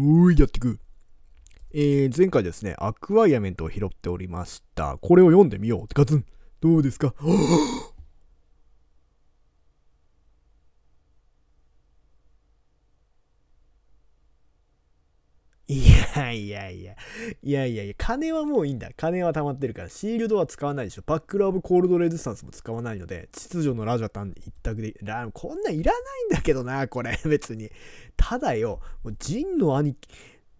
おーい、やってく。えー、前回ですね、アクワイアメントを拾っておりました。これを読んでみよう。ガツン。どうですか いやいやいや、金はもういいんだ。金は溜まってるから、シールドは使わないでしょ。バックラブコールドレジスタンスも使わないので、秩序のラジャタン一択で、ラこんなんいらないんだけどな、これ、別に。ただよ、もうジンの兄貴、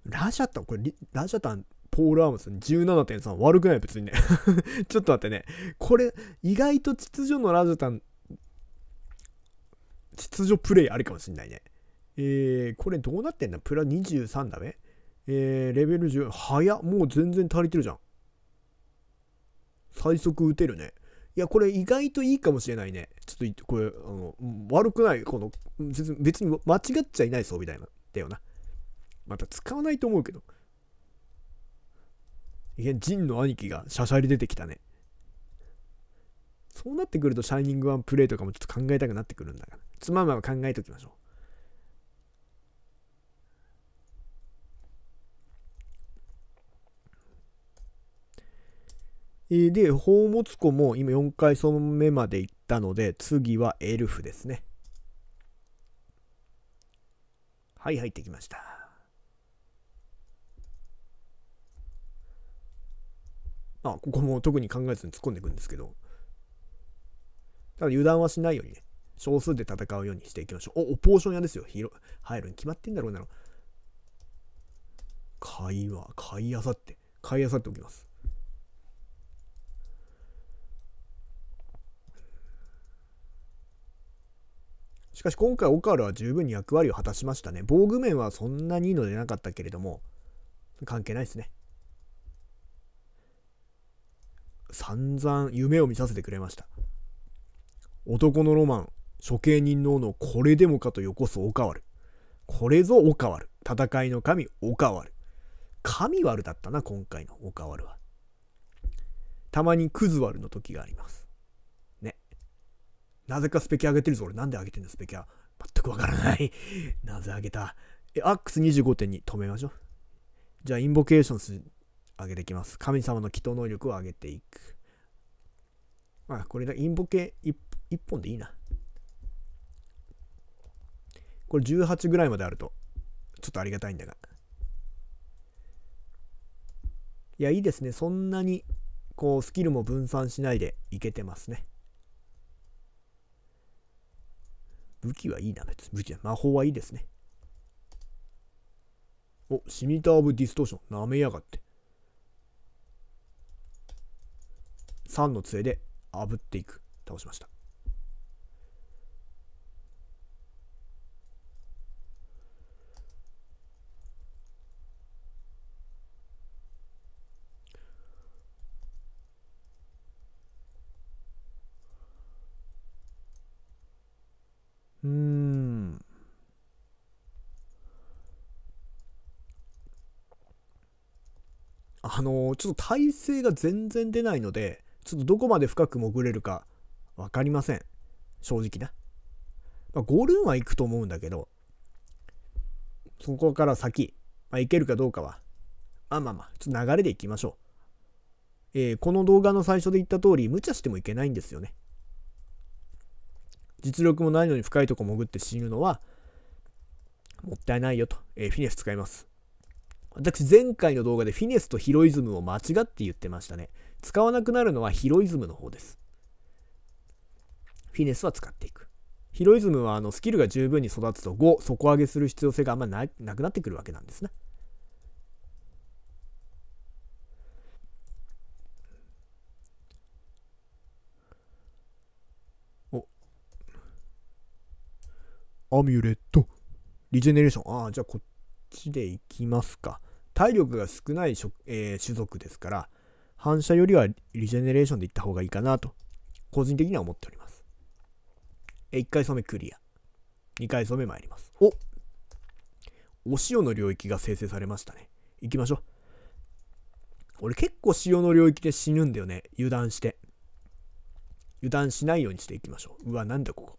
ラジャタン、これ、ラジャタン、ポール・アームス17.3悪くない別にね ちょっと待ってね。これ、意外と秩序のラジャタン、秩序プレイありかもしんないね。えー、これどうなってんだプラ23だね。えー、レベル10早もう全然足りてるじゃん最速打てるねいやこれ意外といいかもしれないねちょっとこれあの悪くないこの別に間違っちゃいない装備なだよなまた使わないと思うけどいやジンの兄貴がしゃしゃり出てきたねそうなってくると、シャイニングワンプレイとかもちょっと考えたくなってくるんだから。つまんまは考えときましょう。で、宝物庫も今4回そ目まで行ったので、次はエルフですね。はい、入ってきました。あ、ここも特に考えずに突っ込んでいくんですけど。ただ油断はしないようにね、少数で戦うようにしていきましょう。お、おポーション屋ですよ。広入るに決まってんだろうなの。買いは、買いあさって、買いあさっておきます。しかし今回オカルは十分に役割を果たしましたね。防具面はそんなにいいのでなかったけれども、関係ないですね。散々夢を見させてくれました。男のロマン、処刑人の斧、これでもかとよこすオカワル。これぞオカワル。戦いの神、オカワル。神ワルだったな、今回のオカワルは。たまにクズワルの時があります。なぜかスペキ上げてるぞ。俺なんで上げてんだ、スペキは。全くわからない。なぜ上げた。え、アックス2 5に止めましょう。じゃあ、インボケーションス上げていきます。神様の祈祷能力を上げていく。あ、これだ、インボケ 1, 一本でいいな。これ18ぐらいまであると、ちょっとありがたいんだが。いや、いいですね。そんなに、こう、スキルも分散しないでいけてますね。武器はいいな、別に。武器は魔法はいいですね。お、シミター・ブ・ディストーション。舐めやがって。3の杖で炙っていく。倒しました。あのちょっと耐性が全然出ないので、ちょっとどこまで深く潜れるか分かりません。正直な。まあ、ゴールーンは行くと思うんだけど、そこから先、まあ、行けるかどうかは、あまあまあ、ちょっと流れでいきましょう。えー、この動画の最初で言った通り、無茶してもいけないんですよね。実力もないのに深いとこ潜って死ぬのは、もったいないよと、えー、フィネス使います。私前回の動画でフィネスとヒロイズムを間違って言ってましたね。使わなくなるのはヒロイズムの方です。フィネスは使っていく。ヒロイズムはあのスキルが十分に育つと5底上げする必要性があんまななくなってくるわけなんですね。おアミュレットリジェネレーションああじゃあこっ1でいきますか。体力が少ない、えー、種族ですから、反射よりはリジェネレーションでいった方がいいかなと、個人的には思っております。えー、1回染めクリア。2回染め参ります。おお塩の領域が生成されましたね。行きましょう。俺結構塩の領域で死ぬんだよね。油断して。油断しないようにしていきましょう。うわ、なんだここ。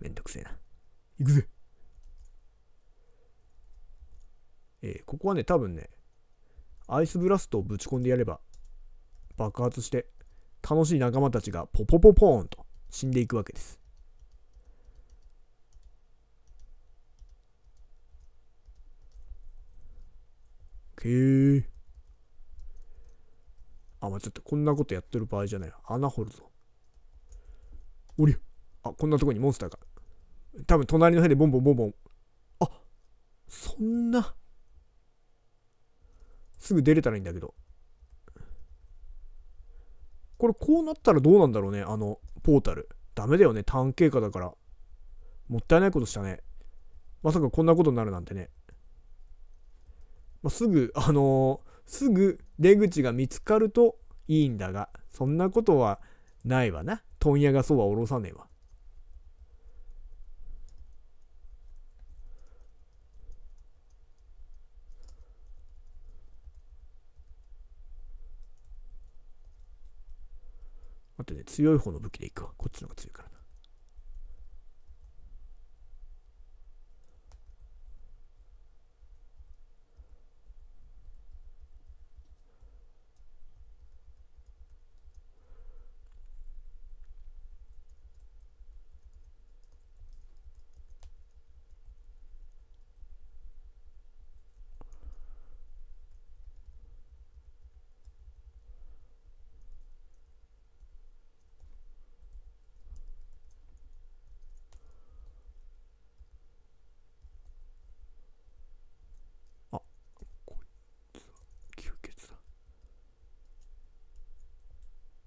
めんどくせえな。行くぜ。えー、ここはね、多分ね、アイスブラストをぶち込んでやれば、爆発して、楽しい仲間たちがポポポポーンと死んでいくわけです。OK。あ、まあ、ちょっとこんなことやってる場合じゃない。穴掘るぞ。おりあ、こんなとこにモンスターが。多分隣の部屋でボンボンボンボン。あ、そんな。すぐ出れたらいいんだけど。これこうなったらどうなんだろうね、あの、ポータル。ダメだよね、探経過だから。もったいないことしたね。まさかこんなことになるなんてね。まあ、すぐ、あのー、すぐ出口が見つかるといいんだが、そんなことはないわな。問屋がそうはおろさねえわ。強い方の武器でいくわ。こっちの方が強い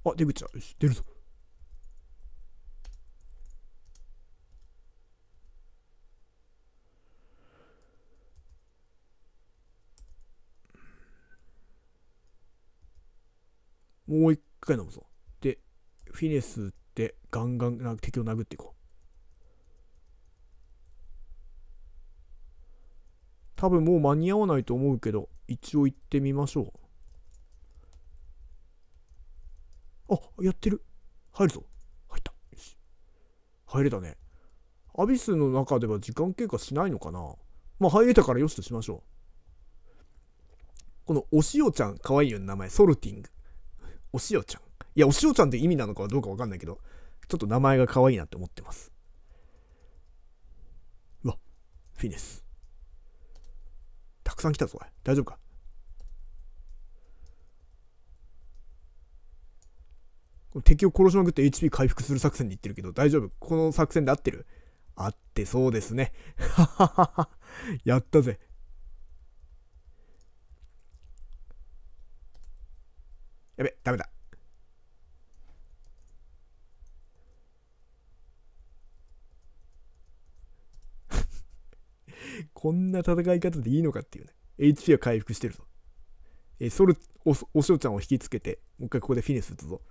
あ、出口だ。よし、出るぞ。もう一回飲むぞ。で、フィネスってガンガン敵を殴っていこう。多分もう間に合わないと思うけど、一応行ってみましょう。あ、やってる。入るぞ。入った。よし。入れたね。アビスの中では時間経過しないのかなまあ入れたからよしとしましょう。このおしおちゃん、かわいいよね、名前。ソルティング。おしおちゃん。いや、おしおちゃんって意味なのかどうかわかんないけど、ちょっと名前が可愛いなって思ってます。うわ、フィネス。たくさん来たぞ、大丈夫か敵を殺しまくって HP 回復する作戦に行ってるけど、大丈夫この作戦で合ってる合ってそうですね。はははは。やったぜ。やべ、ダメだ。こんな戦い方でいいのかっていうね。HP は回復してるぞ。えー、ソル、お、おしょちゃんを引きつけて、もう一回ここでフィニッシュするぞ。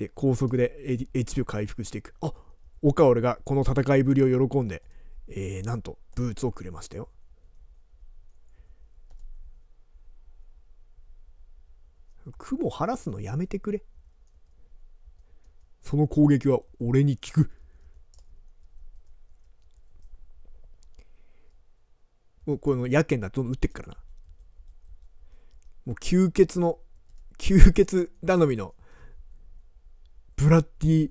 で、高速で HP を回復していく。あオカオルがこの戦いぶりを喜んで、えー、なんと、ブーツをくれましたよ。雲晴らすのやめてくれ。その攻撃は俺に効く。もうこのやけんだと打ってっからな。もう吸血の、吸血頼みのブラッディ、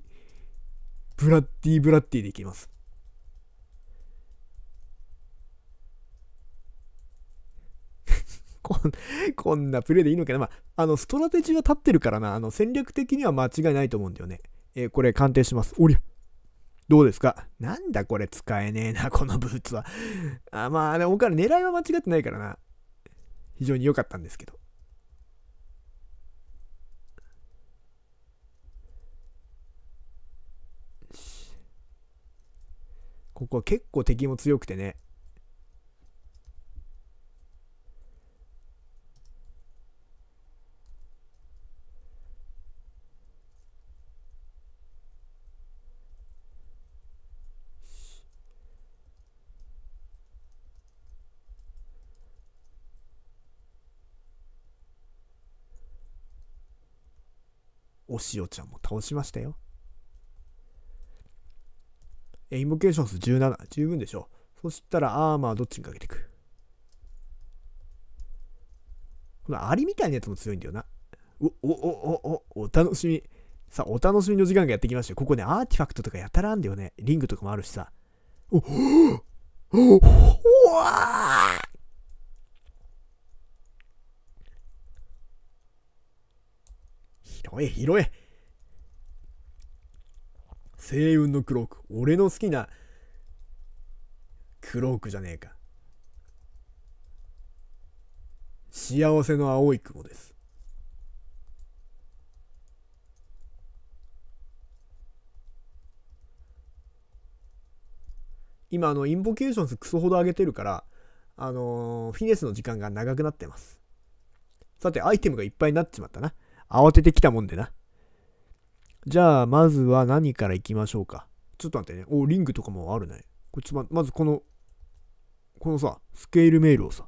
ブラッディ、ブラッディでいきます。こんこんなプレイでいいのかな、まあ、あのストラテジーは立ってるからなあの戦略的には間違いないと思うんだよね。えー、これ鑑定します。おりゃどうですかなんだこれ使えねえな、このブーツは。あまあ、でも僕は狙いは間違ってないからな。非常に良かったんですけど。ここは結構敵も強くてね。お塩ちゃんも倒しましたよ。インボケーション数17、十分でしょう。そしたら、アーマーどっちにかけていくこのアリみたいなやつも強いんだよな。お、お、お、お、お、お楽しみ。さあ、お楽しみの時間がやってきましたよ。ここね、アーティファクトとかやたらあんだよね。リングとかもあるしさ。お、お、お、お、お。広え、広え。星雲のクローク。俺の好きなクロークじゃねえか。幸せの青い雲です。今あのインボケーションズクソほど上げてるからあのー、フィネスの時間が長くなってますさてアイテムがいっぱいになっちまったな慌ててきたもんでなじゃあ、まずは何から行きましょうか。ちょっと待ってね。お、リングとかもあるね。こっちま、まずこの、このさ、スケールメールをさ、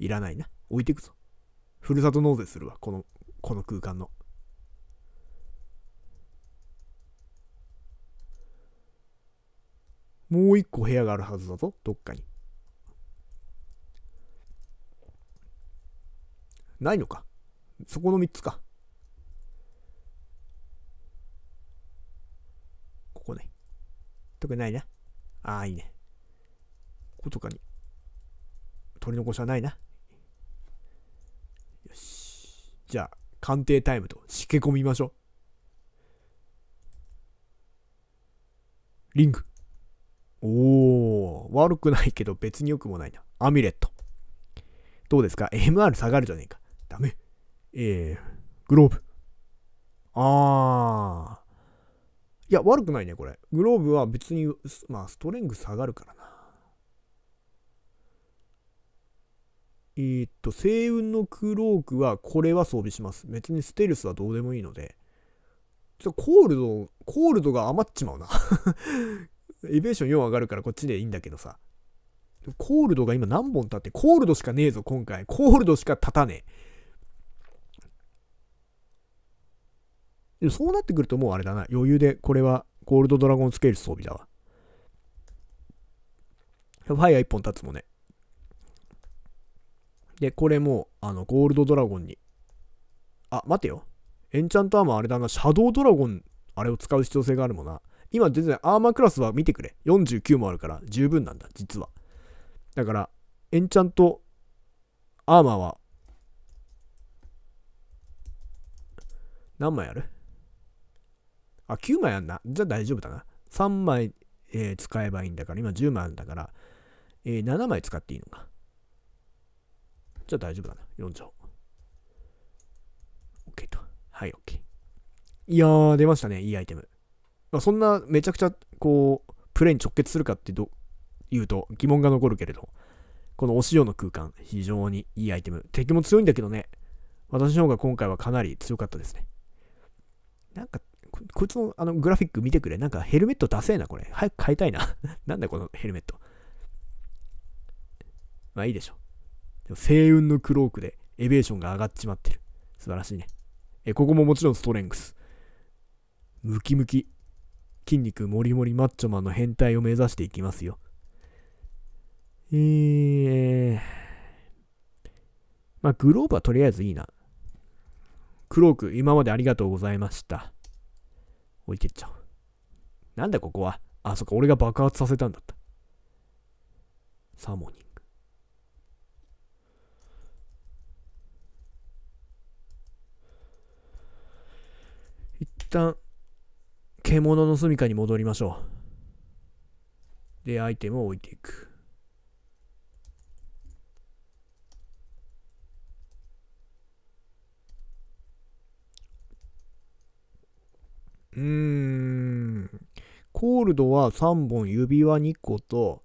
いらないな。置いていくぞ。ふるさと納税するわ。この、この空間の。もう一個部屋があるはずだぞ。どっかに。ないのか。そこの三つか。特にないな。ああ、いいね。こことかに。取り残しはないな。よし。じゃあ、鑑定タイムと、しけ込みましょう。リング。おー、悪くないけど別に良くもないな。アミュレット。どうですか ?MR 下がるじゃねえか。ダメ。えー、グローブ。あー。いや、悪くないね、これ。グローブは別に、まあ、ストレング下がるからな。えー、っと、星雲のクロークは、これは装備します。別にステルスはどうでもいいので。ちょ、コールド、コールドが余っちまうなエ ベーション4上がるからこっちでいいんだけどさ。コールドが今何本立って、コールドしかねえぞ、今回。コールドしか立たねえ。でもそうなってくるともうあれだな。余裕で、これはゴールドドラゴンスケール装備だわ。ファイヤー1本立つもね。で、これも、あの、ゴールドドラゴンに。あ、待てよ。エンチャントアーマーあれだな。シャドウドラゴン、あれを使う必要性があるもんな。今全然アーマークラスは見てくれ。49もあるから十分なんだ、実は。だから、エンチャントアーマーは、何枚あるあ、9枚あんな。じゃあ大丈夫だな。3枚、えー、使えばいいんだから、今10枚あるんだから、えー、7枚使っていいのか。じゃあ大丈夫だな。4う。OK と。はい、OK。いやー、出ましたね。いいアイテム。まあ、そんな、めちゃくちゃ、こう、プレイに直結するかってど言うと疑問が残るけれど、このお塩の空間、非常にいいアイテム。敵も強いんだけどね、私の方が今回はかなり強かったですね。なんかこいつのあのグラフィック見てくれ。なんかヘルメットダセえな、これ。早く買いたいな。なんだこのヘルメット。まあいいでしょ。星雲のクロークでエベーションが上がっちまってる。素晴らしいね。え、ここももちろんストレングス。ムキムキ。筋肉もりもりマッチョマンの変態を目指していきますよ。えー、まあグローブはとりあえずいいな。クローク、今までありがとうございました。置いてっちゃう。なんだここは。あ、そっか、俺が爆発させたんだった。サーモニング。一旦、獣の住処に戻りましょう。で、アイテムを置いていく。うーん。コールドは3本指輪2個と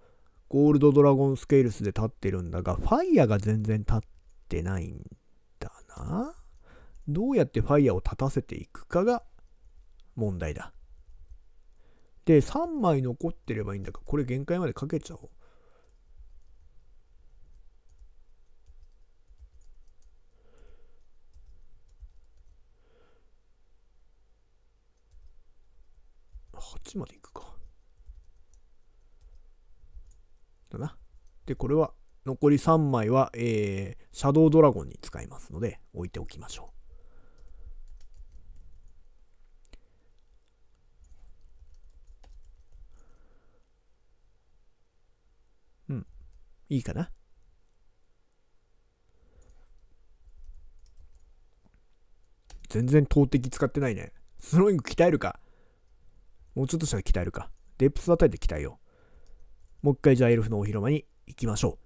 ゴールドドラゴンスケールスで立ってるんだが、ファイヤーが全然立ってないんだな。どうやってファイヤーを立たせていくかが問題だ。で、3枚残ってればいいんだが、これ限界までかけちゃおう。8までいくか。だな。で、これは残り3枚は、えー、シャドウドラゴンに使いますので、置いておきましょう。うん。いいかな。全然投擲使ってないね。スローイング鍛えるか。もうちょっとしたら鍛えるか。デプスあたりで鍛えよう。もう一回じゃあエルフのお広間に行きましょ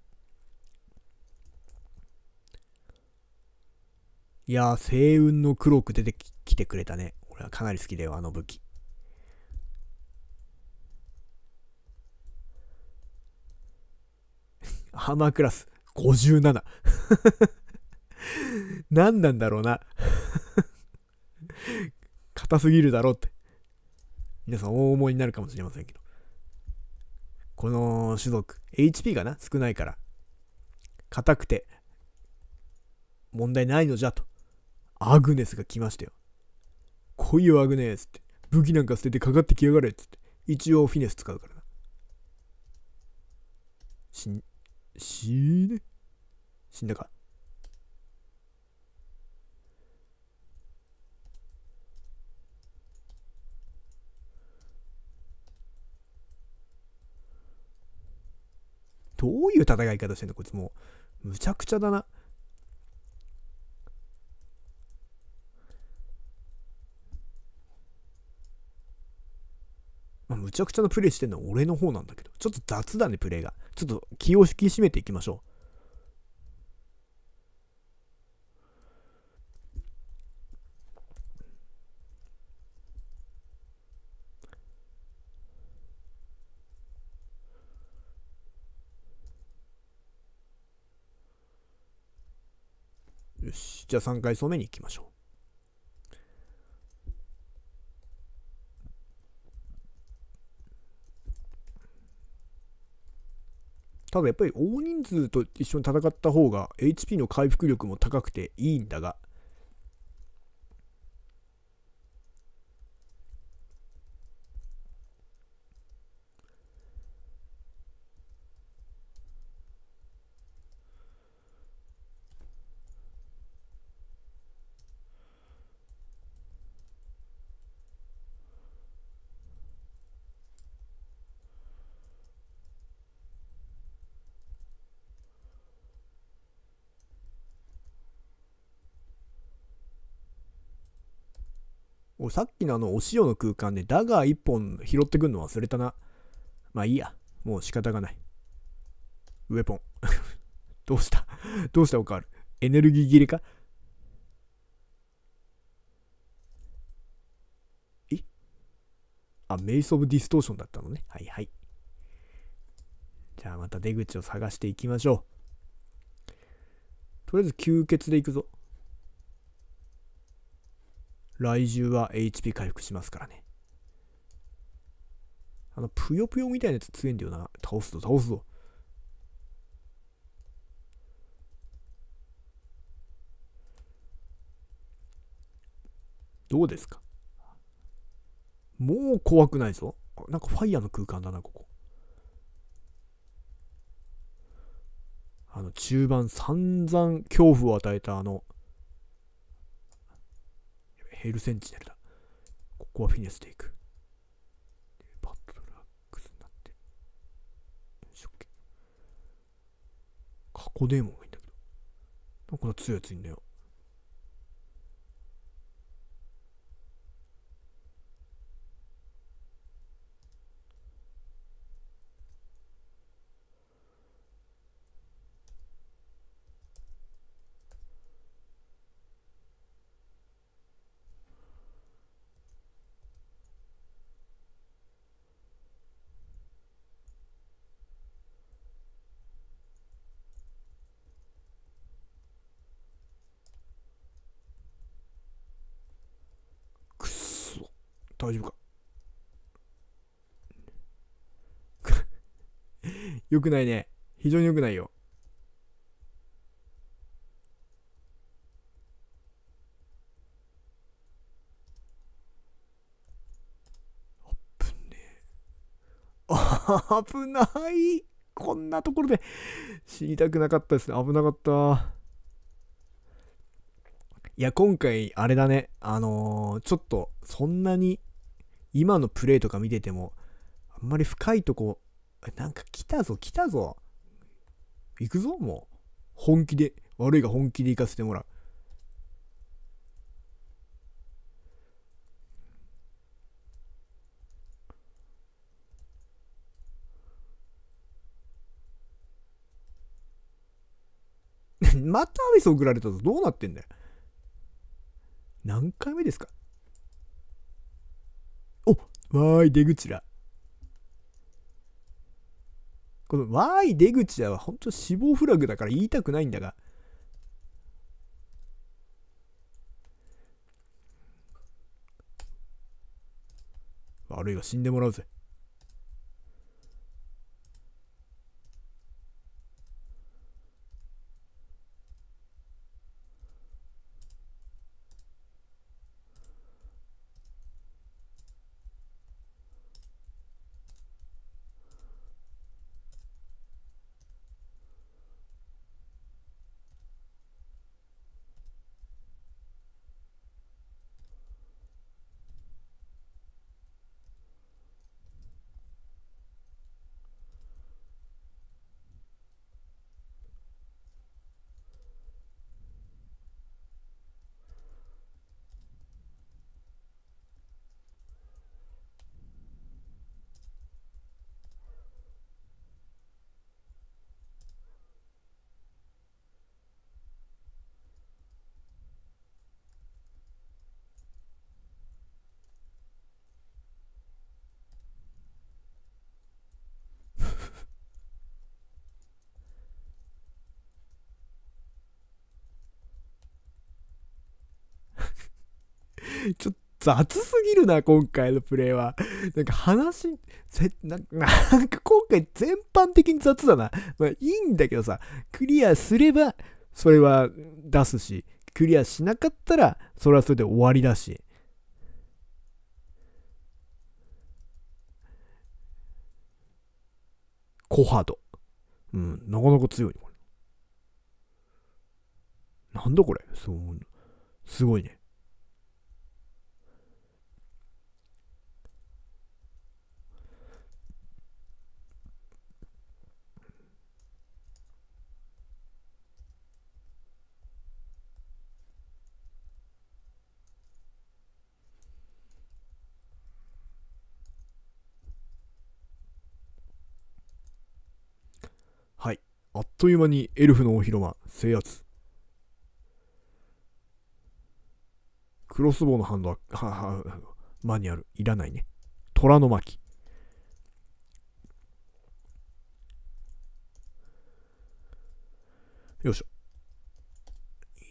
う。いやー、星雲の黒く出てきてくれたね。俺はかなり好きだよ、あの武器。ハ マークラス57 何なんだろうな 硬すぎるだろって皆さん大思いになるかもしれませんけど。この種族、HP がな、少ないから、硬くて、問題ないのじゃと。アグネスが来ましたよ。来いよ、アグネスって。武器なんか捨ててかかってきやがれっつって。一応フィネス使うからな。死ん、死ね。死んだか。どういう戦い方してんのこいつもう。むちゃくちゃだな。まあ、むちゃくちゃなプレイしてんのは俺の方なんだけど。ちょっと雑だね、プレイが。ちょっと気を引き締めていきましょう。じゃあ3階層目に行きましょう。ただやっぱり大人数と一緒に戦った方が HP の回復力も高くていいんだが俺さっきのあのお塩の空間でダガー1本拾ってくんの忘れたな。まあいいや。もう仕方がない。ウェポン。どうしたどうしたおかわるエネルギー切れかえあ、メイス・オブ・ディストーションだったのね。はいはい。じゃあまた出口を探していきましょう。とりあえず吸血でいくぞ。来週は HP 回復しますからね。あの、ぷよぷよみたいなやつ強いんだよな。倒すぞ、倒すぞ。どうですかもう怖くないぞ。なんかファイヤーの空間だな、ここ。あの、中盤散々恐怖を与えたあの、ヘルセンチネルだ。ここはフィネスでいく。バトラックスになって。よいしょっけ。過去デーモンがいいんだけど。なんかこの強いやついんだよ。大丈夫か よくないね。非常によくないよ。あぶね 危ないこんなところで死にたくなかったですね。危なかった。いや、今回、あれだね。あのー、ちょっと、そんなに今のプレーとか見てても、あんまり深いとこ、なんか来たぞ、来たぞ。行くぞ、もう。本気で、悪いが本気で行かせてもらう。またアビス送られたぞ。どうなってんだよ。何回目ですかわーい、出口だ。このわーい、出口だは本当死亡フラグだから言いたくないんだが。悪いが死んでもらうぜ。ちょっと雑すぎるな、今回のプレイは。なんか話、せな なんか今回全般的に雑だな。まあいいんだけどさ、クリアすれば、それは出すし、クリアしなかったら、それはそれで終わりだし。コハド。うん、なかなか強いね、これ。なんだこれそう、すごいね。あっという間にエルフの大広間制圧。クロスボウのハンドは、はは、マニュアル、いらないね。虎の巻。よいしょ。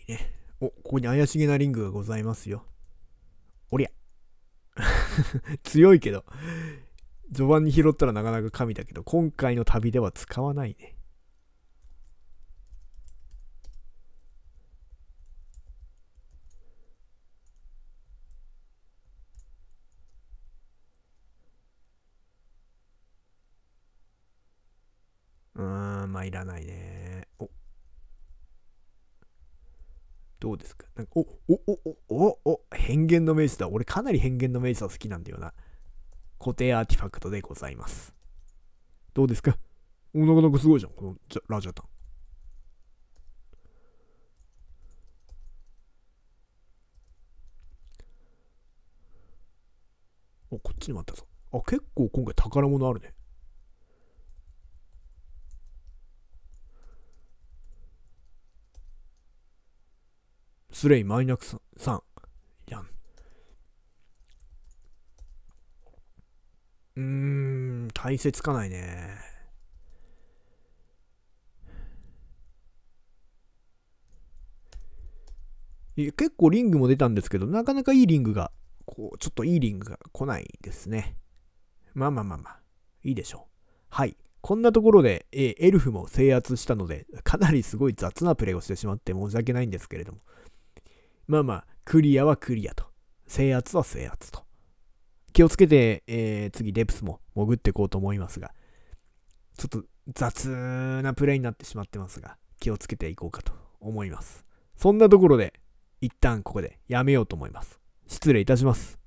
いいね。お、ここに怪しげなリングがございますよ。おりゃ。強いけど。序盤に拾ったらなかなか神だけど、今回の旅では使わないね。マいらないね。おどうですかなんかお、お、お、お、お、お、変幻の名イだ。俺かなり変幻の名イは好きなんだよな。固定アーティファクトでございます。どうですかお、なかなかすごいじゃん、このじゃラジャタン。お、こっちにもあったぞ。あ、結構今回宝物あるね。スレイマイナス3やん。うーん、大切かないね。結構リングも出たんですけど、なかなかいいリングが、こう、ちょっといいリングが来ないですね。まあまあまあまあ、いいでしょう。はい。こんなところで、えー、エルフも制圧したので、かなりすごい雑なプレイをしてしまって申し訳ないんですけれども、まあまあ、クリアはクリアと。制圧は制圧と。気をつけて、えー、次、デプスも潜っていこうと思いますが、ちょっと雑なプレイになってしまってますが、気をつけていこうかと思います。そんなところで、一旦ここでやめようと思います。失礼いたします。